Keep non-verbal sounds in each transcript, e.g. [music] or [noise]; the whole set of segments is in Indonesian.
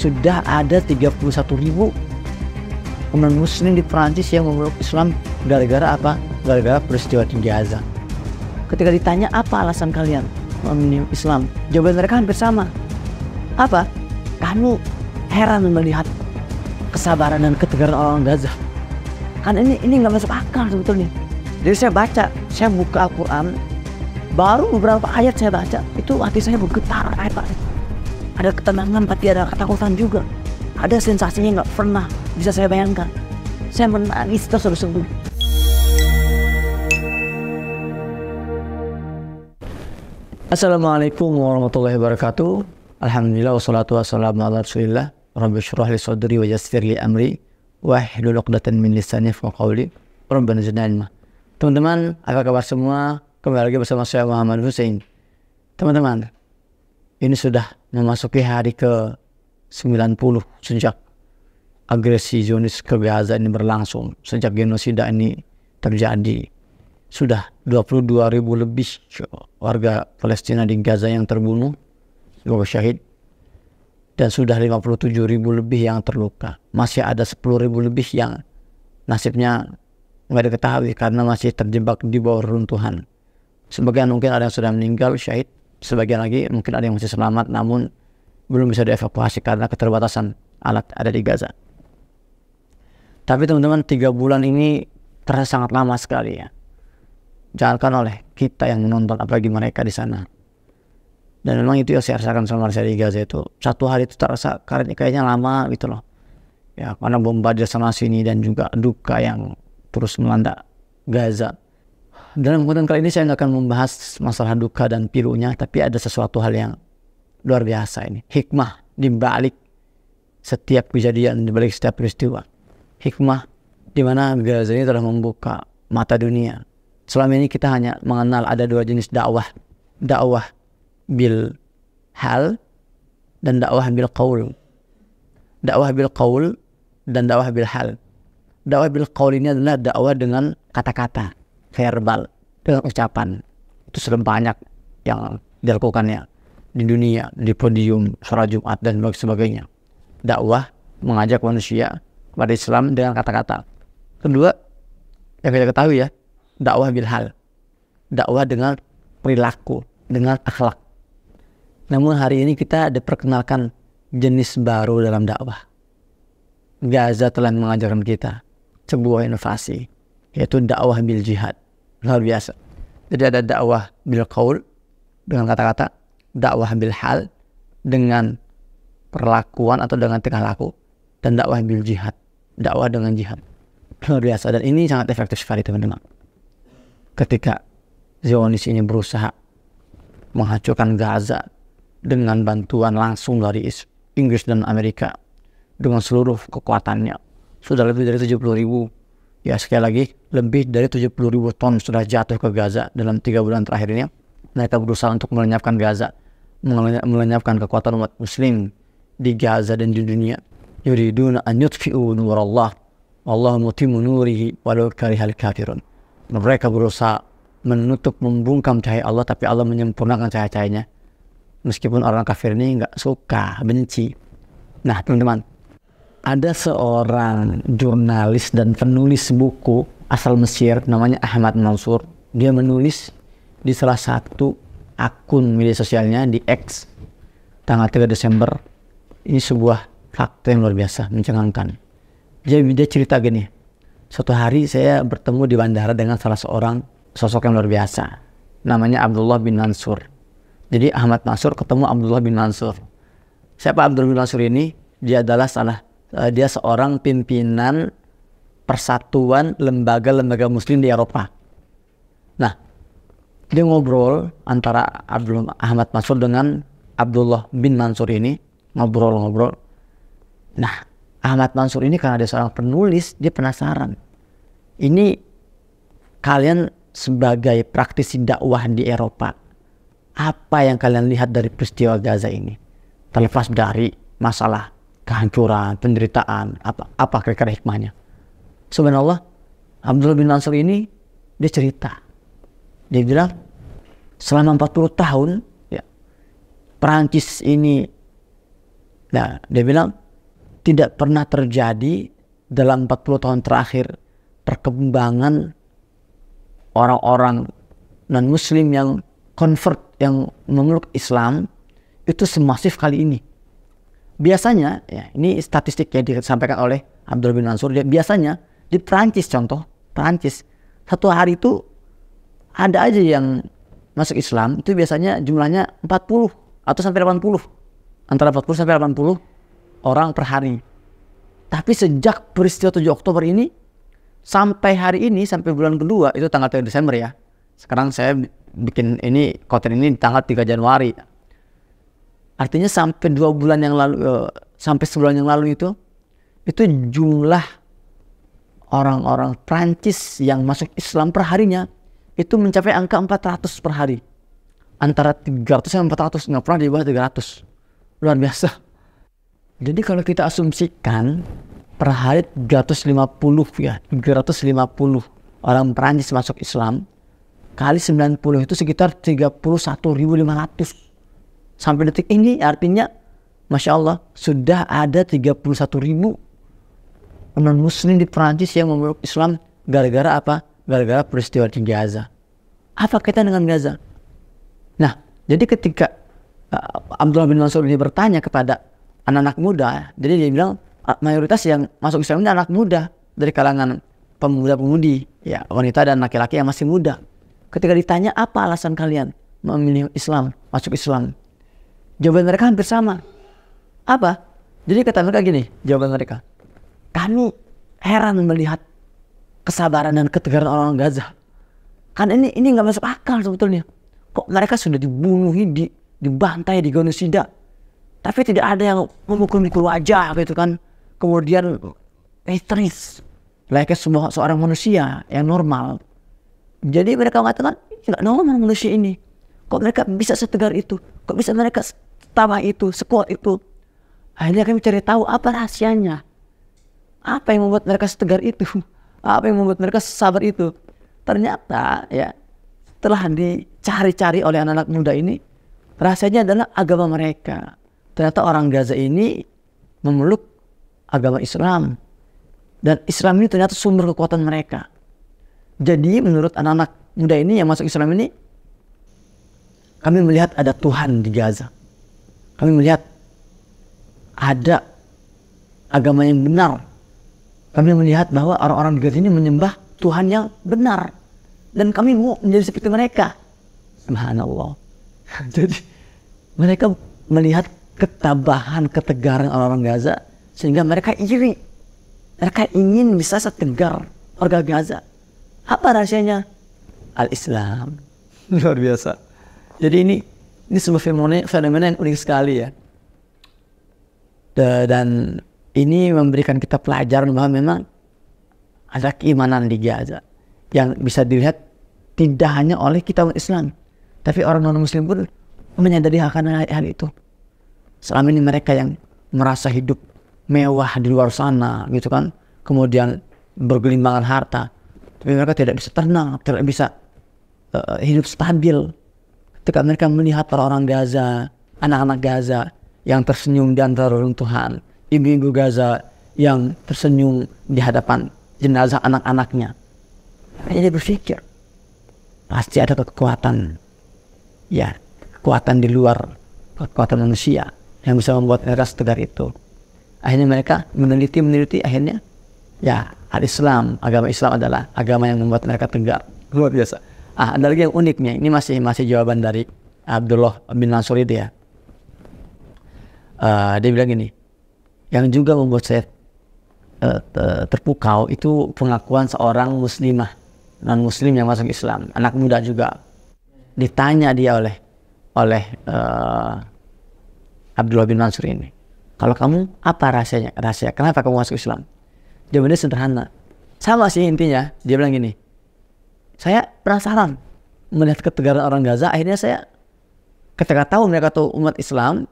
sudah ada 31 ribu umat muslim di Perancis yang memeluk Islam gara-gara apa? Gara-gara peristiwa di Gaza. Ketika ditanya apa alasan kalian memilih Islam, jawaban mereka hampir sama. Apa? Kami heran melihat kesabaran dan ketegaran orang Gaza. Kan ini ini nggak masuk akal sebetulnya. Jadi saya baca, saya buka Al-Quran, baru beberapa ayat saya baca, itu hati saya bergetar. Ayat, ayat ada ketenangan tapi ada ketakutan juga ada sensasinya nggak pernah bisa saya bayangkan saya menangis terus terus Assalamualaikum warahmatullahi wabarakatuh Alhamdulillah wassalatu wassalamu ala rasulillah Rabbi syurah li sadri wa yassir li amri wa uqdatan min lisanif wa qawli Rabbi zidna Teman-teman, apa kabar semua? Kembali lagi bersama saya Muhammad Hussein. Teman-teman, ini sudah memasuki hari ke 90 sejak agresi Zionis ke Gaza ini berlangsung, sejak genosida ini terjadi. Sudah 22 ribu lebih warga Palestina di Gaza yang terbunuh, sebagai syahid. Dan sudah 57 ribu lebih yang terluka. Masih ada 10 ribu lebih yang nasibnya nggak diketahui karena masih terjebak di bawah runtuhan. Sebagian mungkin ada yang sudah meninggal syahid, sebagian lagi mungkin ada yang masih selamat namun belum bisa dievakuasi karena keterbatasan alat ada di Gaza. Tapi teman-teman tiga bulan ini terasa sangat lama sekali ya. Jalankan oleh kita yang menonton apalagi mereka di sana. Dan memang itu yang saya rasakan sama saya di Gaza itu satu hari itu terasa karena kayaknya lama gitu loh. Ya karena bombardir sana sini dan juga duka yang terus melanda Gaza. Dalam konten kali ini saya nggak akan membahas masalah duka dan pilunya, tapi ada sesuatu hal yang luar biasa ini. Hikmah di balik setiap kejadian, di balik setiap peristiwa. Hikmah di mana ini telah membuka mata dunia. Selama ini kita hanya mengenal ada dua jenis dakwah. Dakwah bil hal dan dakwah bil qaul. Dakwah bil qaul dan dakwah bil hal. Dakwah bil qaul ini adalah dakwah dengan kata-kata verbal dengan ucapan itu sudah banyak yang dilakukannya di dunia di podium sholat Jumat dan lain sebagainya dakwah mengajak manusia kepada Islam dengan kata-kata kedua yang kita ketahui ya dakwah bilhal dakwah dengan perilaku dengan akhlak namun hari ini kita diperkenalkan jenis baru dalam dakwah Gaza telah mengajarkan kita sebuah inovasi yaitu dakwah bil jihad luar biasa jadi ada dakwah bil kaul dengan kata-kata dakwah bil hal dengan perlakuan atau dengan tingkah laku dan dakwah bil jihad dakwah dengan jihad luar biasa dan ini sangat efektif sekali teman-teman ketika Zionis ini berusaha menghancurkan Gaza dengan bantuan langsung dari Inggris dan Amerika dengan seluruh kekuatannya sudah lebih dari 70 ribu ya sekali lagi lebih dari 70 ribu ton sudah jatuh ke Gaza dalam tiga bulan terakhir ini mereka berusaha untuk melenyapkan Gaza melenyapkan kekuatan umat muslim di Gaza dan di dunia yuriduna an yutfi'u nurallah Allah mutimu nurihi walau karihal kafirun mereka berusaha menutup membungkam cahaya Allah tapi Allah menyempurnakan cahaya-cahayanya meskipun orang kafir ini nggak suka benci nah teman-teman ada seorang jurnalis dan penulis buku asal Mesir namanya Ahmad Mansur. Dia menulis di salah satu akun media sosialnya di X tanggal 3 Desember. Ini sebuah fakta yang luar biasa, mencengangkan. Jadi dia cerita gini, suatu hari saya bertemu di bandara dengan salah seorang sosok yang luar biasa. Namanya Abdullah bin Mansur. Jadi Ahmad Mansur ketemu Abdullah bin Mansur. Siapa Abdullah bin Mansur ini? Dia adalah salah uh, dia seorang pimpinan persatuan lembaga-lembaga muslim di Eropa. Nah, dia ngobrol antara Abdul Ahmad Mansur dengan Abdullah bin Mansur ini ngobrol-ngobrol. Nah, Ahmad Mansur ini karena dia seorang penulis, dia penasaran. Ini kalian sebagai praktisi dakwah di Eropa, apa yang kalian lihat dari peristiwa Gaza ini? Terlepas dari masalah kehancuran, penderitaan, apa apa kira-kira hikmahnya. Subhanallah, Abdullah bin Ansar ini dia cerita. Dia bilang selama 40 tahun ya Perancis ini nah dia bilang tidak pernah terjadi dalam 40 tahun terakhir perkembangan orang-orang non muslim yang convert yang memeluk Islam itu semasif kali ini biasanya ya, ini statistik yang disampaikan oleh Abdul bin Mansur dia biasanya di Perancis contoh Perancis satu hari itu ada aja yang masuk Islam itu biasanya jumlahnya 40 atau sampai 80 antara 40 sampai 80 orang per hari tapi sejak peristiwa 7 Oktober ini sampai hari ini sampai bulan kedua itu tanggal 3 Desember ya sekarang saya bikin ini konten ini tanggal 3 Januari Artinya sampai dua bulan yang lalu, eh, sampai sebulan yang lalu itu, itu jumlah orang-orang Prancis yang masuk Islam perharinya itu mencapai angka 400 per hari. Antara 300 sampai 400, nggak pernah di bawah 300. Luar biasa. Jadi kalau kita asumsikan per hari 350 ya, 350 orang Prancis masuk Islam, kali 90 itu sekitar 31.500 sampai detik ini artinya Masya Allah sudah ada 31 ribu non muslim di Perancis yang memeluk Islam gara-gara apa? Gara-gara peristiwa di Gaza. Apa kaitan dengan Gaza? Nah, jadi ketika uh, Abdullah bin Mansur ini bertanya kepada anak-anak muda, jadi dia bilang ah, mayoritas yang masuk Islam ini anak muda dari kalangan pemuda-pemudi, ya wanita dan laki-laki yang masih muda. Ketika ditanya apa alasan kalian memilih Islam, masuk Islam, Jawaban mereka hampir sama. Apa? Jadi kata mereka gini, jawaban mereka. Kami heran melihat kesabaran dan ketegaran orang-orang Gaza. Kan ini ini nggak masuk akal sebetulnya. Kok mereka sudah dibunuh, di, dibantai, digonusida. Tapi tidak ada yang memukul-mukul wajah gitu kan. Kemudian histeris. Layaknya semua seorang manusia yang normal. Jadi mereka mengatakan, nggak normal manusia ini. Kok mereka bisa setegar itu? Kok bisa mereka setabah itu, sekuat itu. Akhirnya kami cari tahu apa rahasianya. Apa yang membuat mereka setegar itu? [laughs] Apa yang membuat mereka sabar itu? Ternyata ya telah dicari-cari oleh anak-anak muda ini rahasianya adalah agama mereka. Ternyata orang Gaza ini memeluk agama Islam. Dan Islam ini ternyata sumber kekuatan mereka. Jadi menurut anak-anak muda ini yang masuk Islam ini, kami melihat ada Tuhan di Gaza kami melihat ada agama yang benar. Kami melihat bahwa orang-orang di Gaza ini menyembah Tuhan yang benar. Dan kami mau menjadi seperti mereka. Subhanallah. [laughs] Jadi mereka melihat ketabahan, ketegaran orang-orang Gaza. Sehingga mereka iri. Mereka ingin bisa setegar warga Gaza. Apa rahasianya? Al-Islam. [laughs] Luar biasa. Jadi ini ini sebuah fenomena, fenomena yang unik sekali ya. Dan ini memberikan kita pelajaran bahwa memang ada keimanan di Gaza yang bisa dilihat tidak hanya oleh kita Islam, tapi orang non Muslim pun menyadari akan hal itu. Selama ini mereka yang merasa hidup mewah di luar sana, gitu kan, kemudian bergelimbangan harta, tapi mereka tidak bisa tenang, tidak bisa uh, hidup stabil, ketika mereka melihat para orang Gaza, anak-anak Gaza yang tersenyum di antara runtuhan, ibu-ibu Gaza yang tersenyum di hadapan jenazah anak-anaknya. Jadi dia berpikir, pasti ada kekuatan, ya, kekuatan di luar kekuatan manusia yang bisa membuat mereka setegar itu. Akhirnya mereka meneliti, meneliti, akhirnya ya al-Islam, agama Islam adalah agama yang membuat mereka tegar. Luar biasa. Ah, ada lagi yang uniknya. Ini masih masih jawaban dari Abdullah bin Mansur itu ya. Uh, dia bilang gini, yang juga membuat saya uh, terpukau itu pengakuan seorang muslimah non muslim yang masuk Islam, anak muda juga. Ditanya dia oleh oleh uh, Abdullah bin Mansur ini, kalau kamu apa rahasianya? Rahasia kenapa kamu masuk Islam? Jawabannya sederhana. Sama sih intinya, dia bilang gini, saya penasaran melihat ketegaran orang Gaza. Akhirnya saya ketika tahu mereka tuh umat Islam,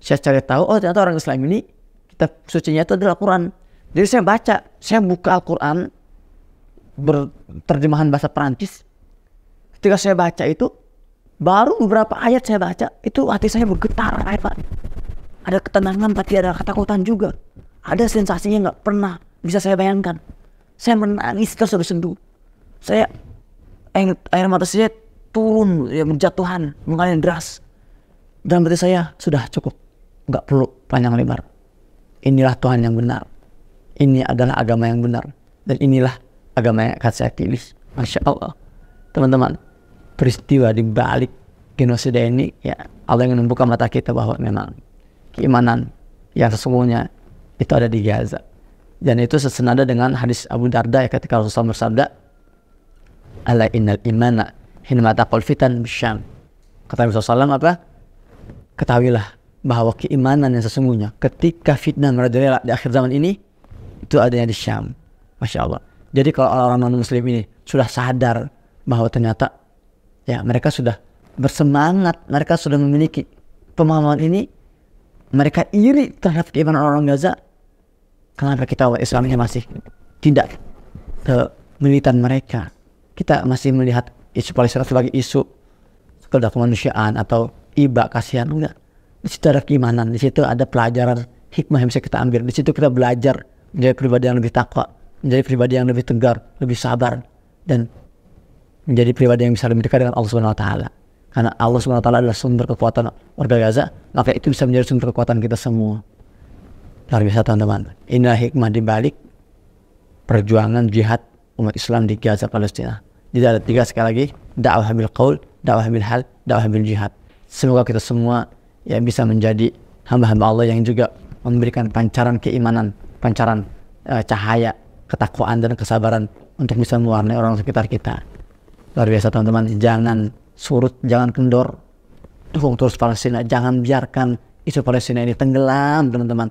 saya cari tahu, oh ternyata orang Islam ini kitab suci-nya itu adalah Quran. Jadi saya baca, saya buka Al-Quran berterjemahan bahasa Perancis. Ketika saya baca itu, baru beberapa ayat saya baca, itu hati saya bergetar, Pak. Ada ketenangan, tapi ada ketakutan juga. Ada sensasinya nggak pernah bisa saya bayangkan. Saya menangis terus sendu saya air, mata saya turun ya menjatuhan mengalir deras dan berarti saya sudah cukup nggak perlu panjang lebar inilah Tuhan yang benar ini adalah agama yang benar dan inilah agama yang akan saya pilih masya Allah teman-teman peristiwa di balik genosida ini ya Allah ingin membuka mata kita bahwa memang keimanan yang sesungguhnya itu ada di Gaza dan itu sesenada dengan hadis Abu Darda ya ketika Rasulullah bersabda ala innal imana hinma taqul fitan bisyam. Kata Nabi SAW apa? Ketahuilah bahwa keimanan yang sesungguhnya ketika fitnah merajalela di akhir zaman ini itu adanya di Syam. Masya Allah. Jadi kalau orang-orang non-muslim ini sudah sadar bahwa ternyata ya mereka sudah bersemangat, mereka sudah memiliki pemahaman ini, mereka iri terhadap keimanan orang Gaza. Kenapa kita Islamnya masih tidak ke militan mereka? kita masih melihat isu Palestina sebagai isu sekedar kemanusiaan atau iba kasihan enggak di situ ada keimanan di situ ada pelajaran hikmah yang bisa kita ambil di situ kita belajar menjadi pribadi yang lebih takwa menjadi pribadi yang lebih tegar lebih sabar dan menjadi pribadi yang bisa lebih dekat dengan Allah Subhanahu Wa Taala karena Allah Subhanahu Wa Taala adalah sumber kekuatan warga Gaza maka itu bisa menjadi sumber kekuatan kita semua luar biasa teman-teman inilah hikmah di balik perjuangan jihad umat Islam di Gaza Palestina jadi ada tiga sekali lagi, dakwah bil qaul, dakwah bil hal, dakwah bil jihad. Semoga kita semua yang bisa menjadi hamba-hamba Allah yang juga memberikan pancaran keimanan, pancaran uh, cahaya, ketakwaan dan kesabaran untuk bisa mewarnai orang sekitar kita. Luar biasa teman-teman, jangan surut, jangan kendor, dukung terus Palestina, jangan biarkan isu Palestina ini tenggelam teman-teman.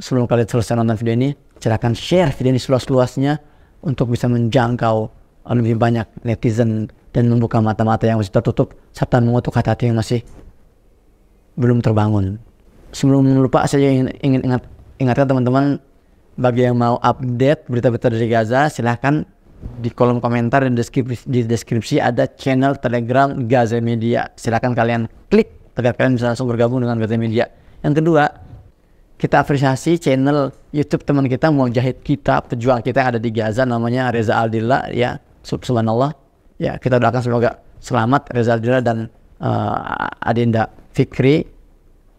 Sebelum kalian selesai nonton video ini, silahkan share video ini seluas-luasnya untuk bisa menjangkau lebih banyak netizen dan membuka mata-mata yang masih tertutup serta mengutuk hati-hati yang masih belum terbangun. Sebelum lupa saya ingin, ingin ingat, ingatkan teman-teman bagi yang mau update berita-berita dari Gaza silahkan di kolom komentar dan deskripsi, di deskripsi ada channel Telegram Gaza Media. Silahkan kalian klik agar kalian bisa langsung bergabung dengan Gaza Media. Yang kedua, kita apresiasi channel YouTube teman kita Jahit Kitab pejuang kita yang ada di Gaza namanya Reza Aldila ya subhanallah ya kita doakan semoga selamat Reza Dira dan uh, Adinda Fikri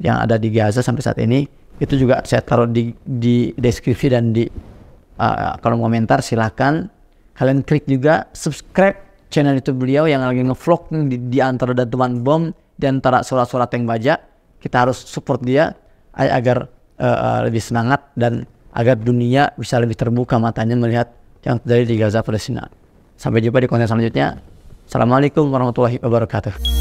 yang ada di Gaza sampai saat ini itu juga saya taruh di, di deskripsi dan di uh, kolom komentar silahkan kalian klik juga subscribe channel YouTube beliau yang lagi ngevlog di, di antara dentuman bom di antara surat-surat yang baja kita harus support dia agar uh, lebih semangat dan agar dunia bisa lebih terbuka matanya melihat yang terjadi di Gaza Palestina. Sampai jumpa di konten selanjutnya. Assalamualaikum warahmatullahi wabarakatuh.